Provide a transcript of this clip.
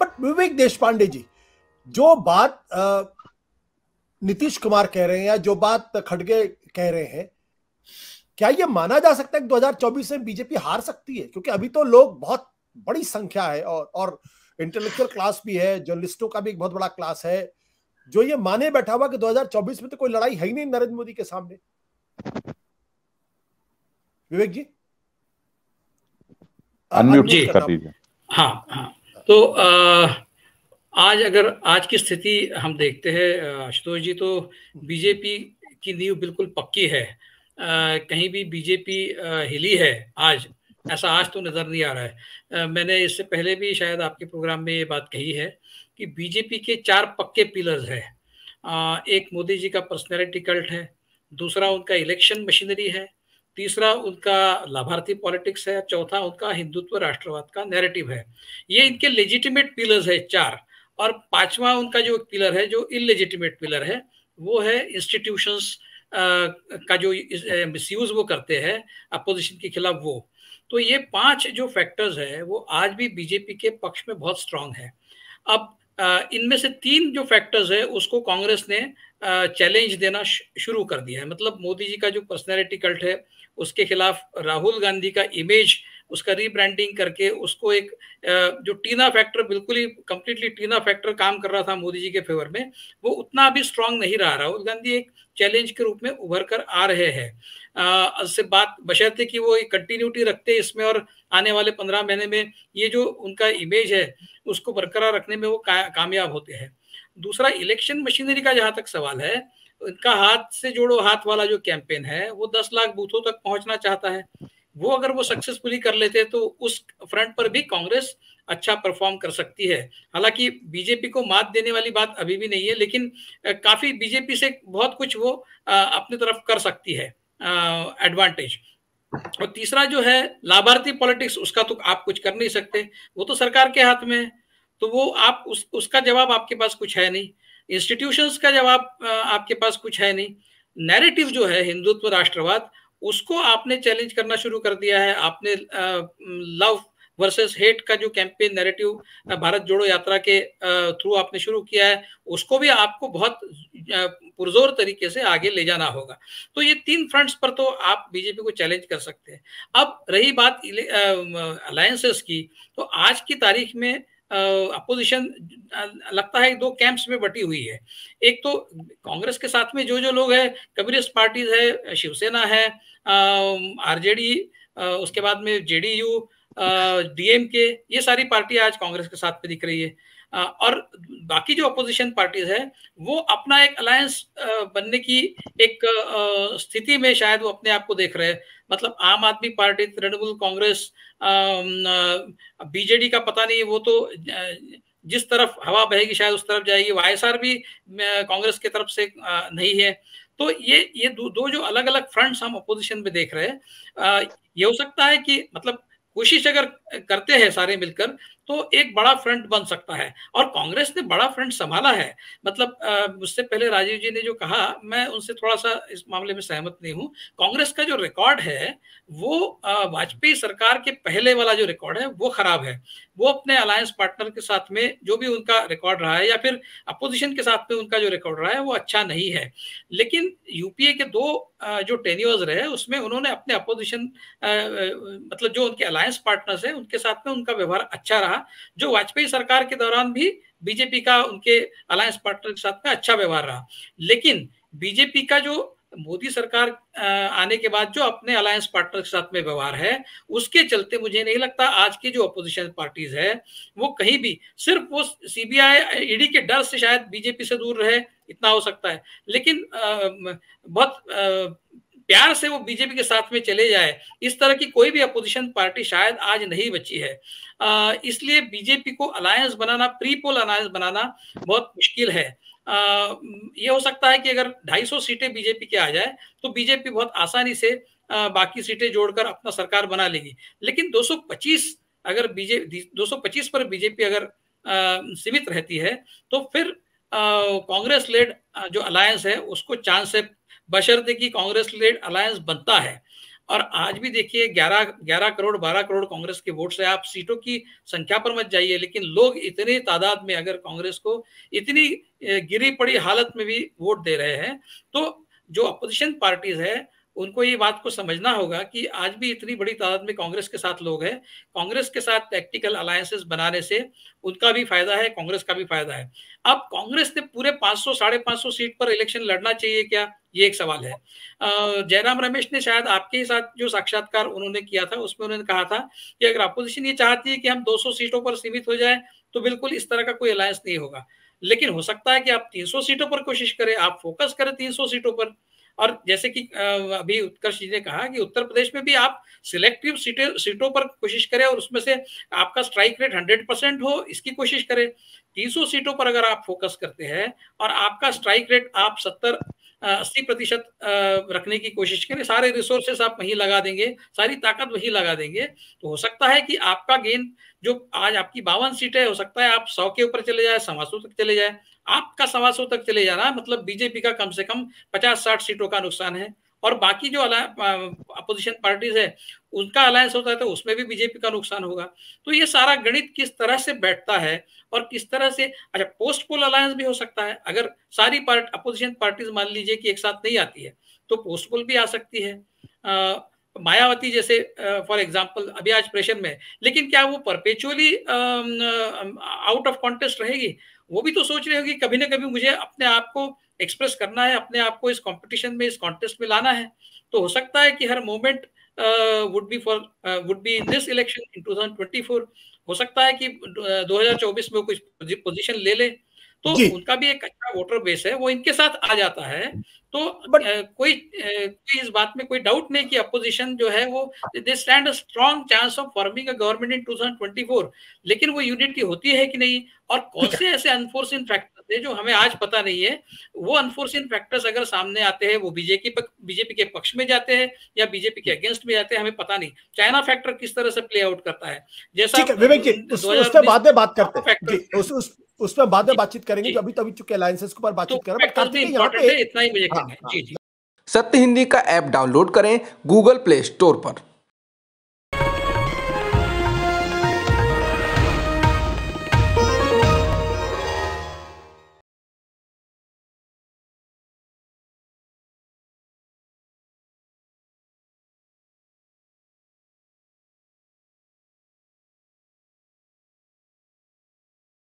But विवेक देश पांडे जी जो बात नीतीश कुमार कह रहे हैं या जो बात खड़गे कह रहे हैं क्या यह माना जा सकता है कि 2024 में बीजेपी हार सकती है क्योंकि अभी तो लोग बहुत बड़ी संख्या है और और इंटेलेक्चुअल क्लास भी है जर्नलिस्टों का भी एक बहुत बड़ा क्लास है जो ये माने बैठा हुआ कि 2024 में तो कोई लड़ाई है ही नहीं नरेंद्र मोदी के सामने विवेक जी अनम्यूट कर दीजिए हाँ हाँ तो आ, आज अगर आज की स्थिति हम देखते हैं आशुतोष जी तो बीजेपी की नींव बिल्कुल पक्की है आ, कहीं भी बीजेपी हिली है आज ऐसा आज तो नज़र नहीं आ रहा है आ, मैंने इससे पहले भी शायद आपके प्रोग्राम में ये बात कही है कि बीजेपी के चार पक्के पिलर्स हैं एक मोदी जी का पर्सनैलिटी कल्ट है दूसरा उनका इलेक्शन मशीनरी है तीसरा उनका लाभार्थी पॉलिटिक्स है चौथा उनका हिंदुत्व राष्ट्रवाद का नैरेटिव है ये इनके लेजिटिमेट पिलर्स है चार और पांचवा उनका जो पिलर है जो इलेजिटिमेट पिलर है वो है इंस्टीट्यूशंस का जो मिस वो करते हैं अपोजिशन के खिलाफ वो तो ये पांच जो फैक्टर्स है वो आज भी बीजेपी के पक्ष में बहुत स्ट्रांग है अब इनमें से तीन जो फैक्टर्स है उसको कांग्रेस ने चैलेंज देना शुरू कर दिया है मतलब मोदी जी का जो पर्सनैलिटी कल्ट है उसके खिलाफ राहुल गांधी का इमेज उसका रीब्रांडिंग करके उसको एक जो टीना फैक्टर बिल्कुल ही कंप्लीटली टीना फैक्टर काम कर रहा था मोदी जी के फेवर में वो उतना अभी स्ट्रांग नहीं रहा राहुल गांधी एक चैलेंज के रूप में उभर कर आ रहे हैं से बात बशर्ते कि वो एक कंटिन्यूटी रखते इसमें और आने वाले पंद्रह महीने में ये जो उनका इमेज है उसको बरकरार रखने में वो का, कामयाब होते हैं दूसरा इलेक्शन मशीनरी का जहाँ तक सवाल है इनका हाथ से जोड़ो हाथ वाला जो कैंपेन है वो दस लाख बूथों तक पहुंचना चाहता है वो अगर वो सक्सेसफुली कर लेते तो उस फ्रंट पर भी कांग्रेस अच्छा परफॉर्म कर सकती है हालांकि बीजेपी को मात देने वाली बात अभी भी नहीं है लेकिन काफी बीजेपी से बहुत कुछ वो अपनी तरफ कर सकती है एडवांटेज और तीसरा जो है लाभार्थी पॉलिटिक्स उसका तो आप कुछ कर नहीं सकते वो तो सरकार के हाथ में है तो वो आप उस उसका जवाब आपके पास कुछ है नहीं इंस्टीट्यूशंस का जवाब आपके पास कुछ है नहीं नैरेटिव जो है हिंदुत्व राष्ट्रवाद उसको आपने चैलेंज करना शुरू कर दिया है आपने लव वर्सेस हेट का जो कैंपेन नैरेटिव भारत जोड़ो यात्रा के थ्रू आपने शुरू किया है उसको भी आपको बहुत पुरजोर तरीके से आगे ले जाना होगा तो ये तीन फ्रंट्स पर तो आप बीजेपी को चैलेंज कर सकते हैं अब रही बात अलायंसेस की तो आज की तारीख में अपोजिशन लगता है दो कैंप्स में बटी हुई है एक तो कांग्रेस के साथ में जो जो लोग हैं कम्युनिस्ट पार्टीज है शिवसेना है आरजेडी उसके बाद में जेडीयू डीएम के ये सारी पार्टी आज कांग्रेस के साथ में दिख रही है और बाकी जो अपोजिशन पार्टीज है वो अपना एक अलायंस बनने की एक स्थिति में शायद वो अपने आप को देख रहे हैं मतलब आम आदमी पार्टी तृणमूल कांग्रेस बीजेडी का पता नहीं वो तो जिस तरफ हवा बहेगी शायद उस तरफ जाएगी वाईएसआर भी कांग्रेस की तरफ से नहीं है तो ये ये दो, दो जो अलग अलग फ्रंट्स हम अपोजिशन में देख रहे हैं ये हो सकता है कि मतलब कोशिश अगर करते हैं सारे मिलकर तो एक बड़ा फ्रंट बन सकता है और कांग्रेस ने बड़ा फ्रंट संभाला है मतलब मुझसे पहले राजीव जी ने जो कहा मैं उनसे थोड़ा सा इस मामले में सहमत नहीं हूं कांग्रेस का जो रिकॉर्ड है वो वाजपेयी सरकार के पहले वाला जो रिकॉर्ड है वो खराब है वो अपने अलायंस पार्टनर के साथ में जो भी उनका रिकॉर्ड रहा है या फिर अपोजिशन के साथ में उनका जो रिकॉर्ड रहा है वो अच्छा नहीं है लेकिन यूपीए के दो जो टेन्यूर्स रहे उसमें उन्होंने अपने अपोजिशन मतलब जो उनके अलायंस पार्टनर्स हैं उनके साथ में उनका व्यवहार अच्छा रहा रहा जो वाजपेयी सरकार के दौरान भी बीजेपी का उनके अलायंस पार्टनर के साथ में अच्छा व्यवहार रहा लेकिन बीजेपी का जो मोदी सरकार आने के बाद जो अपने अलायंस पार्टनर के साथ में व्यवहार है उसके चलते मुझे नहीं लगता आज की जो अपोजिशन पार्टीज है वो कहीं भी सिर्फ वो सीबीआई ईडी e के डर से शायद बीजेपी से दूर रहे इतना हो सकता है लेकिन बहुत प्यार से वो बीजेपी के साथ में चले जाए इस तरह की कोई भी अपोजिशन पार्टी शायद आज नहीं बची है इसलिए बीजेपी को अलायंस बनाना प्री पोल अलायंस बनाना बहुत मुश्किल है ये हो सकता है कि अगर 250 सीटें बीजेपी के आ जाए तो बीजेपी बहुत आसानी से बाकी सीटें जोड़कर अपना सरकार बना लेगी लेकिन 225 अगर बीजेपी 225 पर बीजेपी अगर सीमित रहती है तो फिर कांग्रेस लेड जो अलायंस है उसको चांस है बशर्ते कि कांग्रेस लेड अलायंस बनता है और आज भी देखिए 11 11 करोड़ 12 करोड़ कांग्रेस के वोट से आप सीटों की संख्या पर मत जाइए लेकिन लोग इतने तादाद में अगर कांग्रेस को इतनी गिरी पड़ी हालत में भी वोट दे रहे हैं तो जो अपोजिशन पार्टीज है उनको ये बात को समझना होगा कि आज भी इतनी बड़ी तादाद में कांग्रेस के साथ लोग हैं कांग्रेस के साथ टैक्टिकल अलायंसेस बनाने से उनका भी फायदा है कांग्रेस का भी फायदा है अब कांग्रेस ने पूरे पांच सौ साढ़े सौ सीट पर इलेक्शन लड़ना चाहिए क्या ये एक सवाल है जयराम रमेश ने शायद आपके ही साथ जो साक्षात्कार उन्होंने किया था उसमें उन्होंने कहा था कि अगर अपोजिशन ये चाहती है कि हम 200 सीटों पर सीमित हो जाए तो बिल्कुल इस तरह का कोई अलायंस नहीं होगा लेकिन हो सकता है कि आप 300 सीटों पर कोशिश करें आप फोकस करें 300 सीटों पर और जैसे कि अभी उत्कर्ष जी ने कहा कि उत्तर प्रदेश में भी आप सिलेक्टिव सीटें सीटों पर कोशिश करें और उसमें से आपका स्ट्राइक रेट हंड्रेड परसेंट हो इसकी कोशिश करें 300 सीटों पर अगर आप फोकस करते हैं और आपका स्ट्राइक रेट आप सत्तर अस्सी प्रतिशत रखने की कोशिश करें सारे रिसोर्सेस आप वहीं लगा देंगे सारी ताकत वहीं लगा देंगे तो हो सकता है कि आपका गेन जो आज आपकी बावन सीट है हो सकता है आप सौ के ऊपर चले जाए सवा सौ तक चले जाए आपका सवा सौ तक चले जाना मतलब बीजेपी का कम से कम पचास साठ सीटों का नुकसान है और बाकी जो अपोजिशन पार्टीज है उनका अलायंस होता है तो उसमें भी बीजेपी का नुकसान होगा तो ये सारा गणित किस तरह से बैठता है और किस तरह से अच्छा पोस्ट पोल अलायंस भी हो सकता है अगर सारी पार्ट अपोजिशन पार्टीज मान लीजिए कि एक साथ नहीं आती है तो पोस्ट पोल भी आ सकती है मायावती जैसे फॉर एग्जाम्पल अभी आज प्रेशर में लेकिन क्या वो परपेचुअली आउट ऑफ कॉन्टेस्ट रहेगी वो भी तो सोच रहे होगी कभी ना कभी मुझे अपने आप को एक्सप्रेस करना है अपने आप को इस कंपटीशन में इस कॉन्टेस्ट में लाना है तो हो सकता है कि हर moment would be for would be in this election in two हो सकता है कि uh, 2024 में कुछ पोजिशन ले ले तो उनका भी एक अच्छा वोटर बेस है वो इनके साथ आ जाता है तो बट कोई कोई इस बात में कोई डाउट नहीं कि अपोजिशन जो है वो they stand a strong chance of forming a government in 2024 लेकिन वो यूनिटी होती है कि नहीं और कौन से ऐसे अनफोर्सिंग फैक्टर्स है जो हमें आज पता नहीं है वो अनफोर्सिंग फैक्टर्स अगर सामने आते हैं वो बीजेपी बीजेपी के पक्ष में जाते हैं या बीजेपी के अगेंस्ट में जाते हैं हमें पता नहीं चाइना फैक्टर किस तरह से प्ले आउट करता है जैसा विवेक जी उस, उस पे बाद में बात करते हैं उस पर बाद में बातचीत करेंगे जो अभी तभी चुके अलायंसेस के ऊपर बातचीत तो करें यहाँ पे इतना ही मुझे हाँ, हाँ। सत्य हिंदी का ऐप डाउनलोड करें गूगल प्ले स्टोर पर